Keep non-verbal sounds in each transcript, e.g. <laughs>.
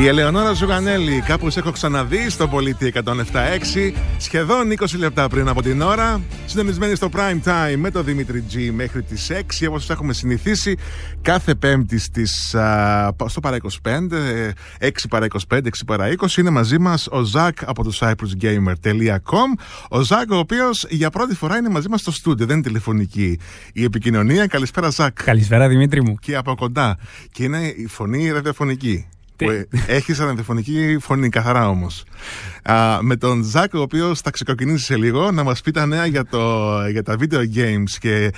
Η Ελεονόρα Ζουγανέλη, κάπου έχω ξαναδεί στο Πολίτη 107.6, σχεδόν 20 λεπτά πριν από την ώρα, συντονισμένη στο Prime Time με το Δημήτρη G μέχρι τις 6, όπως έχουμε συνηθίσει, κάθε πέμπτη στις, στο παρά 25, 6 ε, παρά 25, 6 παρά 20, είναι μαζί μας ο Ζακ από το cyprusgamer.com, ο Ζακ ο οποίος για πρώτη φορά είναι μαζί μας στο στούντιο, δεν είναι τηλεφωνική η επικοινωνία. Καλησπέρα Ζακ. Καλησπέρα Δημήτρη μου. Και από κοντά. Και είναι η φωνή ραδιοφωνική. Έχει ραδιοφωνική φωνή, καθαρά όμως. Με τον Ζακ, ο οποίος θα ξεκοκινήσει σε λίγο, να μας πει τα νέα για, το, για τα video games και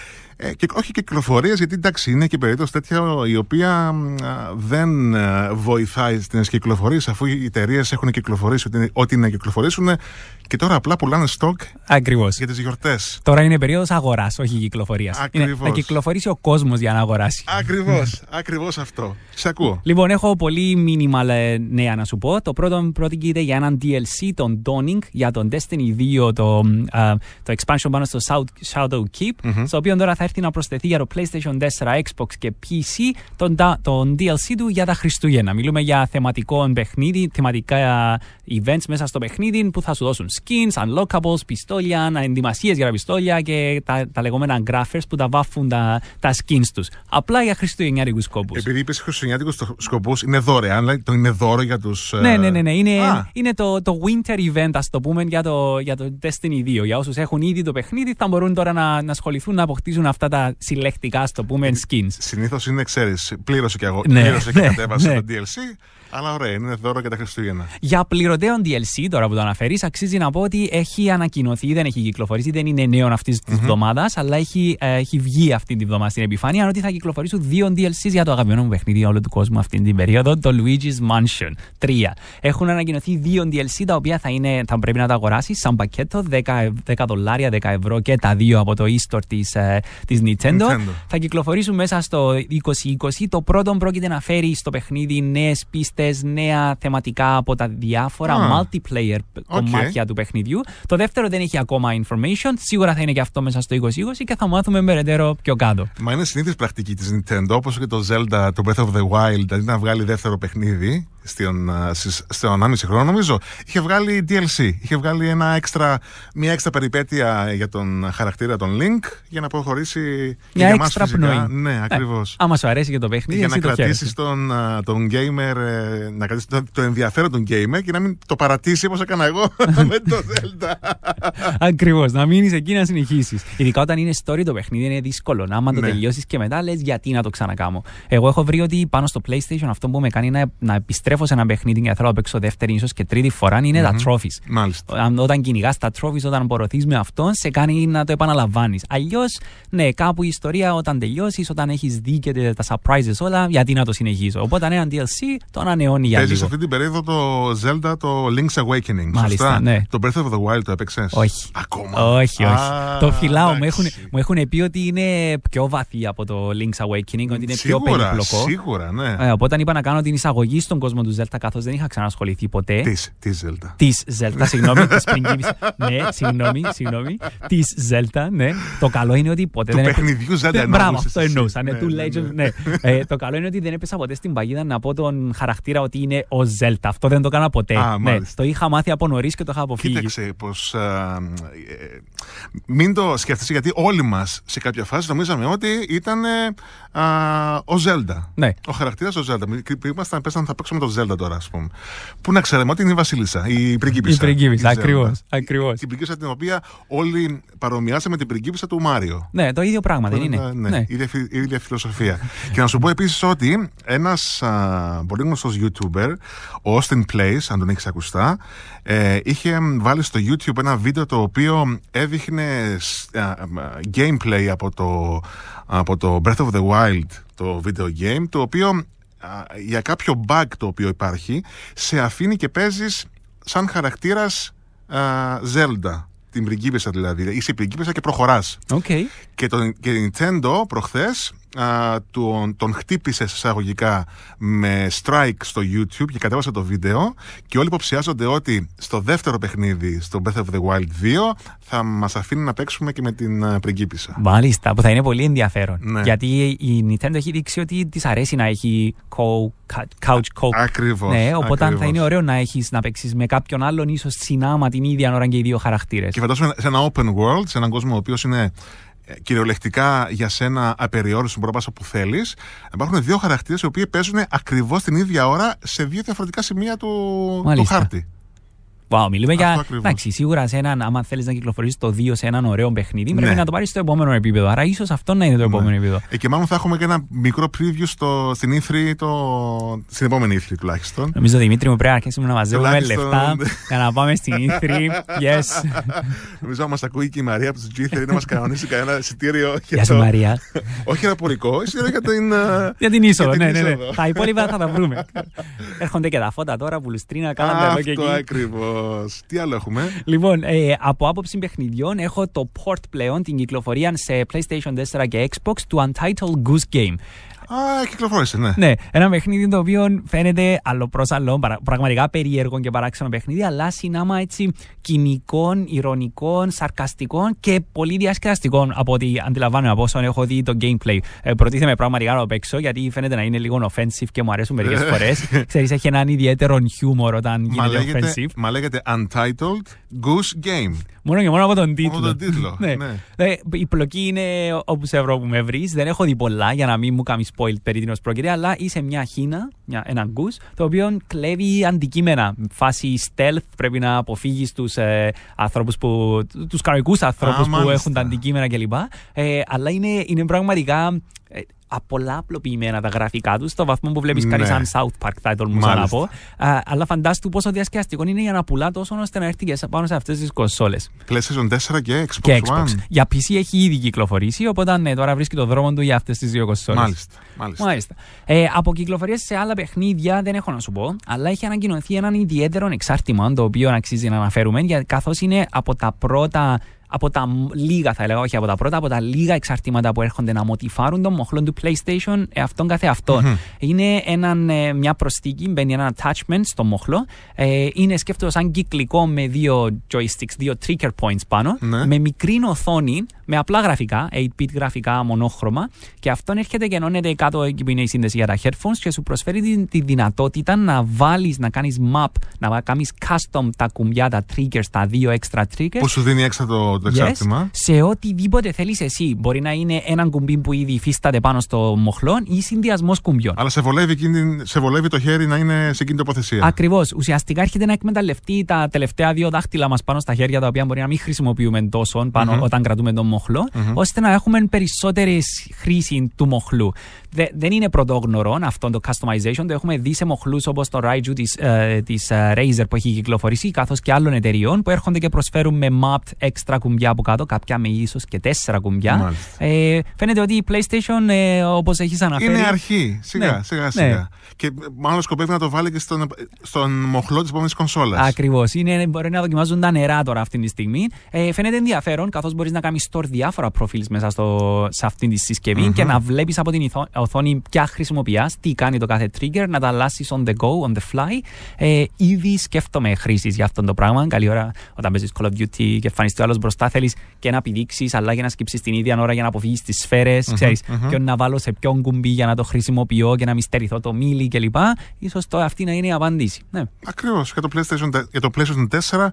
ε, και, όχι κυκλοφορίες, γιατί εντάξει, είναι και περίπτωση τέτοια η οποία δεν ε, βοηθάει στις κυκλοφορίες, αφού οι εταιρείες έχουν κυκλοφορήσει ότι, ό,τι να κυκλοφορήσουν και τώρα απλά πουλάνε στόκ Ακριβώς. για τις γιορτές. Τώρα είναι περίοδος αγοράς, όχι κυκλοφορίας. Να κυκλοφορήσει ο κόσμος για να αγοράσει. Ακριβώς, <laughs> ακριβώς αυτό. Σε ακούω. Λοιπόν, έχω πολύ μήνυμα ε, νέα να σου πω. Το πρώτο πρόκειται για έναν DLC, τον Donning για τον Destiny 2, το, uh, το expansion πάνω στο Shadow Keep, mm-hmm. στο οποίο τώρα θα έρθει να προσθεθεί για το PlayStation 4, Xbox και PC τον, τον DLC του για τα Χριστούγεννα. Μιλούμε για θεματικό παιχνίδι, θεματικά events μέσα στο παιχνίδι που θα σου δώσουν skins, unlockables, πιστόλια, ενδυμασίες για τα πιστόλια και τα, τα λεγόμενα graphers που τα βάφουν τα, τα skins τους. Απλά για χριστουγεννιάτικους σκόπους. Επειδή είπες χριστουγεννιάτικους σκοπού, είναι δωρεάν, δηλαδή το είναι δώρο για τους. Ε, ναι, ναι, ναι, ναι. Είναι, είναι το, το winter event, ας το πούμε, για το, για το Destiny 2. Για όσους έχουν ήδη το παιχνίδι, θα μπορούν τώρα να, να ασχοληθούν να αποκτήσουν αυτό αυτά τα συλλεκτικά, στο πούμε, skins. Συνήθως είναι, ξέρεις, πλήρωσε και εγώ. Ναι, πλήρωσε και ναι, κατέβασε ναι. το DLC. Αλλά ωραία, είναι δώρο και τα Χριστούγεννα. Για πληρωτέον DLC, τώρα που το αναφέρεις, αξίζει να πω ότι έχει ανακοινωθεί, δεν έχει κυκλοφορήσει, δεν είναι νέο αυτής της εβδομάδας, mm-hmm. αλλά έχει, ε, έχει βγει αυτή τη βδομάδα στην επιφάνεια ότι θα κυκλοφορήσουν δύο DLC για το αγαπημένο μου παιχνίδι όλου του κόσμου αυτή την περίοδο, το Luigi's Mansion 3. Έχουν ανακοινωθεί δύο DLC τα οποία θα, είναι, θα πρέπει να τα αγοράσεις σαν πακέτο, 10, 10 δολάρια, 10 ευρώ και τα δύο από το e-store της ε, της Nintendo. Θα κυκλοφορήσουν μέσα στο 2020. Το πρώτο πρόκειται να φέρει στο παιχνίδι νέες πίστες, νέα θεματικά από τα διάφορα multiplayer κομμάτια του παιχνιδιού. Το δεύτερο δεν έχει ακόμα information. Σίγουρα θα είναι και αυτό μέσα στο 2020 και θα μάθουμε περαιτέρω πιο κάτω. Μα είναι συνήθι πρακτική της Nintendo, όπως και το Zelda, το Breath of the Wild, δηλαδή να βγάλει δεύτερο παιχνίδι στον, στον 1,5 χρόνο, νομίζω, είχε βγάλει DLC. Είχε βγάλει ένα έξτρα, μια έξτρα περιπέτεια για τον χαρακτήρα των Link για να προχωρήσει μια για μας φυσικά. Πνοή. Ναι, ναι. ακριβώς. άμα σου αρέσει και το παιχνίδι, για να το κρατήσει τον, τον gamer, ε, να το, το ενδιαφέρον τον gamer και να μην το παρατήσει όπως έκανα εγώ <laughs> με το Zelda. ακριβώς. Να μείνεις εκεί να συνεχίσεις. Ειδικά όταν είναι story το παιχνίδι, είναι δύσκολο. Να άμα το ναι. τελειώσεις και μετά λες γιατί να το ξανακάμω. Εγώ έχω βρει ότι πάνω στο PlayStation αυτό που με κάνει να, να επιστρέφω σε ένα παιχνίδι και θέλω να παίξω δεύτερη, ίσως και τρίτη φορά, είναι mm-hmm. τα τρόφι. Μάλιστα. Όταν κυνηγάς τα τρόφι, όταν πορωθεί με αυτόν, σε κάνει να το επαναλαμβάνεις. Αλλιώς, ναι, κάπου η ιστορία όταν τελειώσεις, όταν έχεις δει και τα surprises όλα, γιατί να το συνεχίζω. Οπότε ναι, ένα DLC το ανανεώνει για Παίζεις Παίζει αυτή την περίοδο το Zelda, το Link's Awakening. Μάλιστα, σωστά. Ναι. Το Breath of the Wild το έπαιξες. Όχι. Ακόμα. Όχι, όχι. το φυλάω. Μου έχουν, μου έχουν, πει ότι είναι πιο βαθύ από το Link's Awakening, ότι είναι σίγουρα, πιο περιπλοκό. Σίγουρα, ναι. Ε, οπότε είπα να κάνω την εισαγωγή στον κόσμο κόσμο του Ζέλτα καθώς δεν είχα ξανασχοληθεί ποτέ. Της Ζέλτα Τη Ζέλτα συγγνώμη, της πριγκίπισσα. <laughs> ναι, συγγνώμη, συγγνώμη. Της Ζέλτα, ναι. Το καλό είναι ότι ποτέ του δεν. παιχνιδιού Δέλτα ναι, εννοούσα. Μπράβο, αυτό εννοούσα. Ναι, ναι του ναι, Legend, ναι. Ε, το καλό είναι ότι δεν έπεσα ποτέ στην παγίδα να πω τον χαρακτήρα ότι είναι ο Ζέλτα Αυτό δεν το έκανα ποτέ. το είχα μάθει από νωρίς και το είχα αποφύγει. Κοίταξε πως. Ε, ε, μην το σκέφτεσαι γιατί όλοι μας σε κάποια φάση νομίζαμε ότι ήταν ο Ζέλτα Ο χαρακτήρας ο Zelda. Ήμασταν, πέσαν, θα παίξουμε το Zelda τώρα, ας πούμε. Πού να ξέρουμε ότι είναι η Βασίλισσα, η πριγκίπισσα. Η πριγκίπισσα, ακριβώ. Ακριβώς. Την πριγκίπισσα την οποία όλοι παρομοιάσαμε την πριγκίπισσα του Μάριο. Ναι, το ίδιο πράγμα, δεν είναι. Ναι, ναι. Ίδια, ίδια φιλοσοφία. και να σου πω επίσης ότι ένας πολύ γνωστός YouTuber, ο Austin Place, αν τον έχεις ακουστά, ε, είχε βάλει στο YouTube ένα βίντεο το οποίο έδειχνε gameplay από το, από το Breath of the Wild, το video game, το οποίο για κάποιο bug το οποίο υπάρχει, σε αφήνει και παίζεις σαν χαρακτήρας α, Zelda. Την πριγκίπισσα δηλαδή. Είσαι πριγκίπισσα και προχωράς. Okay. Και το και Nintendo προχθές α, τον, τον χτύπησε εισαγωγικά με strike στο YouTube και κατέβασε το βίντεο και όλοι υποψιάζονται ότι στο δεύτερο παιχνίδι, στο Breath of the Wild 2, θα μας αφήνει να παίξουμε και με την ε, πριγκίπισσα. Μάλιστα, που θα είναι πολύ ενδιαφέρον. Ναι. Γιατί η Nintendo έχει δείξει ότι της αρέσει να έχει couch co- Ακριβώς. Ναι, οπότε θα είναι ωραίο να έχεις να παίξεις με κάποιον άλλον ίσως συνάμα την ίδια ώρα και οι δύο χαρακτήρες. Και φαντάζομαι σε ένα open world, σε έναν κόσμο ο οποίος είναι κυριολεκτικά για σένα απεριόριστο μπορεί να όπου θέλεις. Υπάρχουν δύο χαρακτήρες οι οποίοι παίζουν ακριβώς την ίδια ώρα σε δύο διαφορετικά σημεία του, του χάρτη. Wow, μιλούμε για. Εντάξει, σίγουρα σε έναν, άμα θέλεις να κυκλοφορήσεις το 2 σε έναν ωραίο παιχνίδι, ναι. πρέπει να το πάρεις στο επόμενο επίπεδο. Άρα, ίσως αυτό να είναι το ναι. επόμενο ναι. επίπεδο. Ε, και μάλλον θα έχουμε και ένα μικρό preview στο, στην ήθρη, e το, στην επόμενη ήθρη e τουλάχιστον. Νομίζω, Δημήτρη, μου πρέπει να αρχίσουμε να μαζεύουμε λεφτά για να πάμε στην ήθρη. E <laughs> yes. Νομίζω, μας ακούει και η Μαρία από τους G3 να μας κανονίσει κανένα εισιτήριο. Γεια σου, Μαρία. <laughs> Όχι ένα πορικό, εισιτήριο για την. Ε, για την ναι, ναι, είσοδο, Τα υπόλοιπα θα τα βρούμε. Έρχονται και τα φώτα τώρα που λουστρίνα, κάναμε εδώ και εκεί. ακριβώς. Τι άλλο έχουμε. Λοιπόν, ε, από άποψη παιχνιδιών έχω το port πλέον, την κυκλοφορία σε PlayStation 4 και Xbox του Untitled Goose Game. Α, κυκλοφόρησε, ναι. Ναι, ένα παιχνίδι το οποίο φαίνεται άλλο προ άλλο, πραγματικά περίεργο και παράξενο παιχνίδι, αλλά συνάμα έτσι κοινικών, ηρωνικών, σαρκαστικών και πολύ διασκεδαστικών από ό,τι αντιλαμβάνομαι από όσων έχω δει το gameplay. Ε, προτίθεμαι πραγματικά να το παίξω γιατί φαίνεται να είναι λίγο offensive και μου αρέσουν μερικές ε. φορές. <laughs> Ξέρεις, έχει έναν ιδιαίτερο χιούμορ όταν γίνεται μα λέγεται, offensive. Μα λέγεται Untitled Goose Game. Μόνο και μόνο από τον τίτλο. Από τον τίτλο. ναι. ναι. Ε, η πλοκή είναι όπου σε ευρώ που με βρεις. Δεν έχω δει πολλά για να μην μου κάνεις spoiled περί την πρόκειται, αλλά είσαι μια χίνα, μια, ένα το οποίο κλέβει αντικείμενα. Φάση stealth, πρέπει να αποφύγεις τους ε, ανθρώπους που, τους κανονικούς ανθρώπους που έχουν τα αντικείμενα κλπ. Ε, αλλά είναι, είναι πραγματικά ε, απλοποιημένα τα γραφικά τους, στο βαθμό που βλέπεις ναι. σαν South Park, θα τολμούσα να πω. αλλά φαντάσου πόσο διασκεδαστικό είναι για να πουλά τόσο ώστε να έρθει και πάνω σε αυτές τις κονσόλες. PlayStation 4 και Xbox, και Xbox. One. Για PC έχει ήδη κυκλοφορήσει, οπότε ναι, τώρα βρίσκει το δρόμο του για αυτές τις δύο κονσόλες. Μάλιστα. μάλιστα. μάλιστα. Ε, από κυκλοφορίες σε άλλα παιχνίδια δεν έχω να σου πω, αλλά έχει ανακοινωθεί έναν ιδιαίτερο εξάρτημα το οποίο αξίζει να αναφέρουμε, καθώς είναι από τα πρώτα από τα λίγα, θα έλεγα, όχι από τα πρώτα, από τα λίγα εξαρτήματα που έρχονται να μοτιφάρουν τον μοχλό του PlayStation ε, αυτόν καθε αυτόν. Mm-hmm. Είναι έναν, ε, μια προστίκη, μπαίνει ένα attachment στο μοχλό. Ε, είναι σκέφτο σαν κυκλικό με δύο joysticks, δύο trigger points πάνω, mm-hmm. με μικρή οθόνη, με απλά γραφικά, 8-bit γραφικά, μονόχρωμα. Και αυτόν έρχεται και ενώνεται κάτω εκεί που είναι η σύνδεση για τα headphones και σου προσφέρει τη, τη δυνατότητα να βάλεις, να κάνεις map, να κάνεις custom τα κουμπιά, τα triggers, τα δύο extra triggers. Που σου δίνει έξω το το εξάρτημα. σε οτιδήποτε θέλεις εσύ. Μπορεί να είναι ένα κουμπί που ήδη υφίσταται πάνω στο μοχλό ή συνδυασμός κουμπιών. Αλλά σε βολεύει, σε βολεύει το χέρι να είναι σε εκείνη τοποθεσία. Ακριβώς. Ουσιαστικά έρχεται να εκμεταλλευτεί τα τελευταία δύο δάχτυλα μας πάνω στα χέρια, τα οποία μπορεί να μην χρησιμοποιούμε τόσο πάνω mm-hmm. όταν κρατούμε τον μοχλό, mm-hmm. ώστε να έχουμε περισσότερη χρήση του μοχλού. Δε, δεν είναι πρωτόγνωρο αυτό το customization. Το έχουμε δει σε μοχλούς όπως το Raiju της ε, ε, Razer που έχει κυκλοφορήσει, καθώς και άλλων εταιριών που έρχονται και προσφέρουν με mapped extra κουμπιών κουμπιά από κάτω, κάποια με ίσως και τέσσερα κουμπιά. Ε, φαίνεται ότι η PlayStation, ε, όπως έχεις αναφέρει. Είναι αρχή, σιγά, ναι, σιγά, ναι. σιγά. Ναι. Και μάλλον σκοπεύει να το βάλει και στον, στον μοχλό της επόμενης κονσόλας. Ακριβώς. Μπορεί να δοκιμάζουν τα νερά τώρα αυτή τη στιγμή. Ε, φαίνεται ενδιαφέρον, καθώς μπορείς να κάνεις store διάφορα προφίλ μέσα στο, σε αυτή τη συσκευη mm-hmm. και να βλέπεις από την οθόνη ποια χρησιμοποιεί, τι κάνει το κάθε trigger, να τα αλλάσεις on the go, on the fly. Ε, ήδη σκέφτομαι χρήσεις για αυτό το πράγμα. Καλή ώρα όταν παίζεις Call of Duty και εμφανιστεί ο άλλος μπροστά σωστά θέλεις και να πηδήξει, αλλά και να σκύψεις την ίδια ώρα για να αποφύγεις τις σφαίρες, mm-hmm, mm mm-hmm. ποιον να βάλω σε ποιον κουμπί για να το χρησιμοποιώ και να μην στερηθώ το μίλι κλπ. σω αυτή να είναι η απάντηση. Ναι. Ακριβώς. Για, το PlayStation, για το PlayStation 4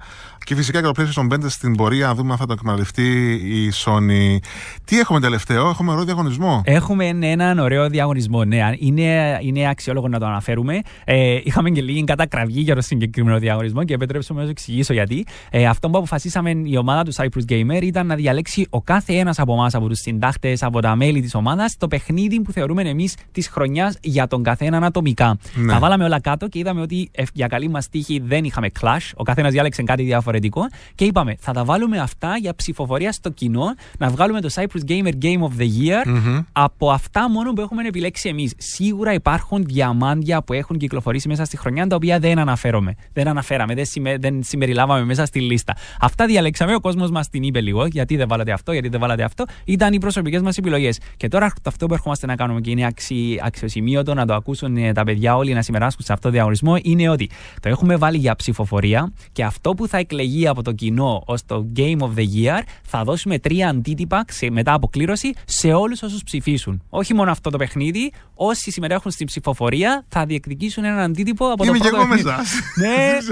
και φυσικά για το PlayStation 5 στην πορεία, να δούμε αν θα το εκμεταλλευτεί η Sony. Τι έχουμε τελευταίο, έχουμε ωραίο διαγωνισμό. Έχουμε έναν ωραίο διαγωνισμό, ναι. Είναι, είναι αξιόλογο να το αναφέρουμε. Ε, είχαμε και λίγη κατακραυγή για το συγκεκριμένο διαγωνισμό και επιτρέψουμε να σας εξηγήσω γιατί. Ε, αυτό που αποφασίσαμε η ομάδα του Cyprus Cyprus Gamer ήταν να διαλέξει ο κάθε ένας από εμάς, από τους συντάχτες, από τα μέλη της ομάδας, το παιχνίδι που θεωρούμε εμείς της χρονιάς για τον καθέναν ατομικά. Ναι. Τα βάλαμε όλα κάτω και είδαμε ότι για καλή μας τύχη δεν είχαμε clash. Ο καθένας διάλεξε κάτι διαφορετικό και είπαμε θα τα βάλουμε αυτά για ψηφοφορία στο κοινό, να βγάλουμε το Cyprus Gamer Game of the Year mm-hmm. από αυτά μόνο που έχουμε επιλέξει εμείς. Σίγουρα υπάρχουν διαμάντια που έχουν κυκλοφορήσει μέσα στη χρονιά τα οποία δεν αναφέρομαι. Δεν αναφέραμε, δεν, δεν συμπεριλάβαμε μέσα στη λίστα. Αυτά διαλέξαμε, ο κόσμος μας την είπε λίγο, γιατί δεν βάλατε αυτό, γιατί δεν βάλατε αυτό. Ήταν οι προσωπικές μας επιλογές. Και τώρα αυτό που ερχόμαστε να κάνουμε και είναι αξι, αξιοσημείωτο να το ακούσουν ε, τα παιδιά όλοι να συμμετάσχουν σε αυτό το διαγωνισμό είναι ότι το έχουμε βάλει για ψηφοφορία και αυτό που θα εκλεγεί από το κοινό ως το Game of the Year θα δώσουμε τρία αντίτυπα μετά αποκλήρωση σε όλους όσους ψηφίσουν. Όχι μόνο αυτό το παιχνίδι, όσοι συμμετέχουν στην ψηφοφορία θα διεκδικήσουν έναν αντίτυπο από το πρώτο και εγώ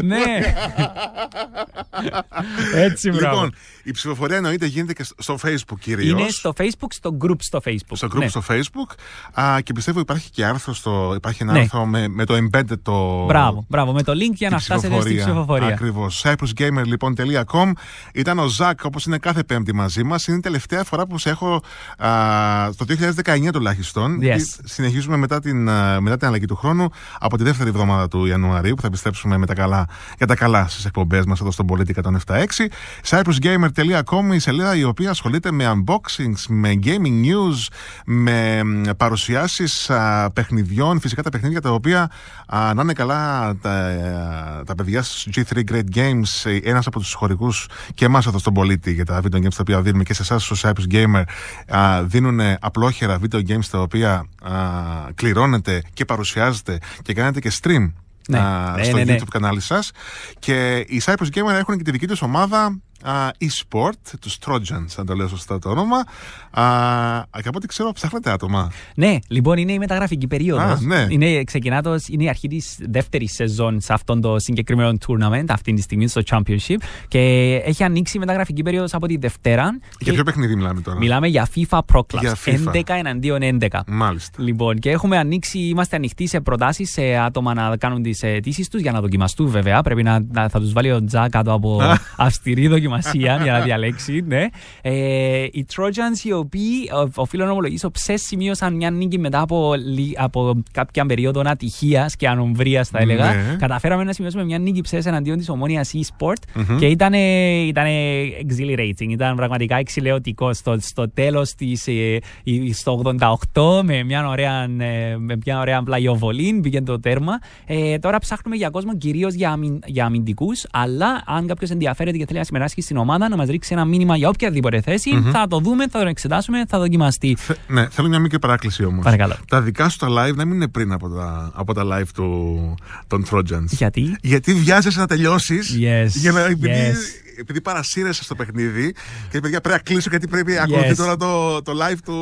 ναι, ναι. <laughs> Έτσι, Λοιπόν, η ψηφοφορία εννοείται γίνεται και στο Facebook κυρίως. Είναι στο Facebook, στο group στο Facebook. Στο group ναι. στο Facebook. Α, και πιστεύω υπάρχει και άρθρο στο. Υπάρχει ένα ναι. άρθρο με, με το embedded το. Μπράβο, μπράβο, με το link για να φτάσετε στην ψηφοφορία. Ακριβώς. CyprusGamer λοιπόν, Ήταν ο Ζακ, όπως είναι κάθε Πέμπτη μαζί μας. Είναι η τελευταία φορά που σε έχω α, το 2019 τουλάχιστον. Yes. Συνεχίζουμε μετά την, μετά την αλλαγή του χρόνου από τη δεύτερη εβδομάδα του Ιανουαρίου που θα επιστρέψουμε με καλά, για τα καλά στις εκπομπές μας εδώ στον Πολίτη 176. CyprusGamer.com Gamer.com, η σελίδα η οποία ασχολείται με unboxings, με gaming news, με παρουσιάσεις παιχνιδιών, φυσικά τα παιχνίδια τα οποία α, να είναι καλά τα, τα παιδιά στους G3 Great Games, ένας από τους χορηγούς και εμάς εδώ στον πολίτη για τα video games τα οποία δίνουμε και σε εσάς, στους Apps Gamer δίνουν απλόχερα video games τα οποία κληρώνεται και παρουσιάζετε και κάνετε και stream ναι. Ναι, στο ναι, YouTube κανάλι σας Και οι Cypress Gamer έχουν και τη δική τους ομάδα e-sport, τους Trojans, αν το λέω σωστά το όνομα. Α, και από ό,τι ξέρω, ψάχνετε άτομα. Ναι, λοιπόν, είναι η μεταγραφική περίοδος. Ναι. Είναι, είναι η αρχή της δεύτερης σεζόν σε αυτόν το συγκεκριμένο tournament, αυτή τη στιγμή στο Championship. Και έχει ανοίξει η μεταγραφική περίοδος από τη Δευτέρα. Για ποιο παιχνίδι μιλάμε τώρα. Μιλάμε για FIFA Pro Clubs. 11 εναντίον 11. Μάλιστα. Λοιπόν, και έχουμε ανοίξει, είμαστε ανοιχτοί σε προτάσεις σε άτομα να κάνουν τις αιτήσεις τους για να δοκιμαστούν βέβαια. Πρέπει να, να θα τους βάλει ο Τζα κάτω από <laughs> αυστηρή δοκιμασία ονομασία για να διαλέξει. Ναι. Ε, οι Trojans οι οποίοι, οφείλω να ομολογήσω, σημείωσαν μια νίκη μετά από, από κάποια περίοδο ατυχία και ανομβρία, θα έλεγα. Ναι. Καταφέραμε να σημειώσουμε μια νίκη ψες εναντίον της ομόνοια e-sport mm-hmm. και ήταν, ήταν exhilarating. Ήταν πραγματικά εξηλαιωτικό στο, στο τέλος της. Ε, στο 88 με μια ωραία, ε, με μια ωραία πλαγιοβολή πήγε το τέρμα. Ε, τώρα ψάχνουμε για κόσμο κυρίως για, αμυν, για αμυντικούς, αλλά αν κάποιος ενδιαφέρεται και θέλει να συμμετάσχει στην ομάδα να μας ρίξει ένα μήνυμα για οποιαδήποτε Θα το δούμε, θα το εξετάσουμε, θα δοκιμαστεί. Θε, ναι, θέλω μια μικρή παράκληση όμως. Τα δικά σου τα live να μην είναι πριν από τα, από τα live του, των Trojans. Γιατί? Γιατί βιάζεσαι να τελειώσεις. Για να yes επειδή παρασύρεσαι στο παιχνίδι και παιδιά πρέπει να κλείσω γιατί πρέπει να yes. ακολουθεί τώρα το, το live του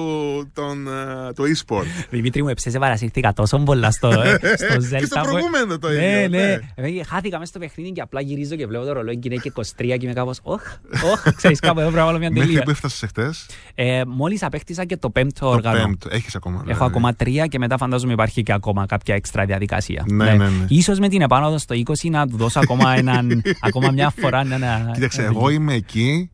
τον, ε, το e-sport. Δημήτρη μου, εψέζε παρασύρθηκα τόσο πολλά στο, ε, <laughs> στο Zelda. και ε. στο προηγούμενο το ίδιο. Ναι, ναι. ναι. Χάθηκα μέσα στο παιχνίδι και απλά γυρίζω και βλέπω το ρολόι και είναι και 23 και είμαι κάπως όχ, όχ, ξέρεις κάπου εδώ πρέπει να βάλω μια <laughs> τελεία. Μέχρι που έφτασες χτες. Ε, μόλις απέκτησα και το πέμπτο όργανο. Το πέμπτο, έχεις ακόμα. Έχω δηλαδή. ακόμα τρία και μετά φαντάζομαι υπάρχει και ακόμα κάποια έξτρα διαδικασία. Ναι, ναι, ναι. ναι. Ίσως με την επάνωδο στο 20 να του δώσω ακόμα, έναν, <laughs> ακόμα μια φορά να, να, ναι. Κοίταξε, εγώ είμαι εκεί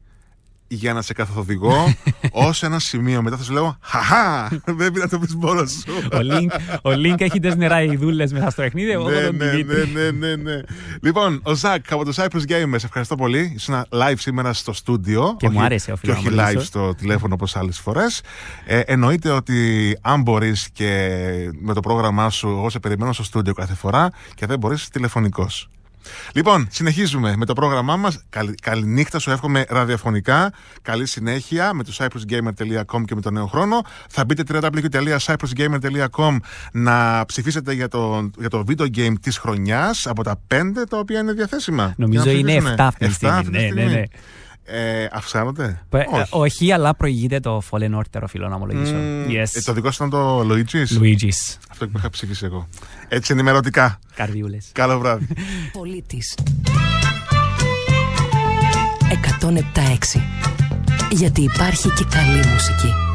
για να σε καθοδηγώ ως ένα σημείο. Μετά θα σου λέω Χαχά! Πρέπει να το πει μόνο σου. ο, Link, ο Link έχει τες νερά δούλε μέσα στο παιχνίδι. Εγώ ναι, ναι, ναι, ναι, ναι. Λοιπόν, ο Ζακ από το Cyprus Gamers, ευχαριστώ πολύ. Ήσουν live σήμερα στο στούντιο. Και όχι, μου άρεσε ο Και όχι live στο τηλέφωνο όπως άλλες φορές. Ε, εννοείται ότι αν μπορείς και με το πρόγραμμά σου, εγώ σε περιμένω στο στούντιο κάθε φορά και δεν μπορείς τηλεφωνικός. Λοιπόν, συνεχίζουμε με το πρόγραμμά μας. Καλη, καληνύχτα, σου εύχομαι ραδιοφωνικά. Καλή συνέχεια με το cyprusgamer.com και με τον νέο χρόνο. Θα μπείτε www.cyprusgamer.com να ψηφίσετε για το, για το video game της χρονιάς από τα 5 τα οποία είναι διαθέσιμα. Νομίζω είναι 7 αυτή τη στιγμή. Ναι, ναι, ναι. Ε, αυξάνονται. Ε, όχι. αλλά προηγείται το Fallen Order, οφείλω να ομολογήσω. Mm. Ε, το δικό σου ήταν το Luigi's. Luigi's. Αυτό που είχα ψηφίσει εγώ. Έτσι ενημερωτικά. Καρδιούλες. Καλό βράδυ. <laughs> Πολίτης. 107.6 Γιατί υπάρχει και καλή μουσική.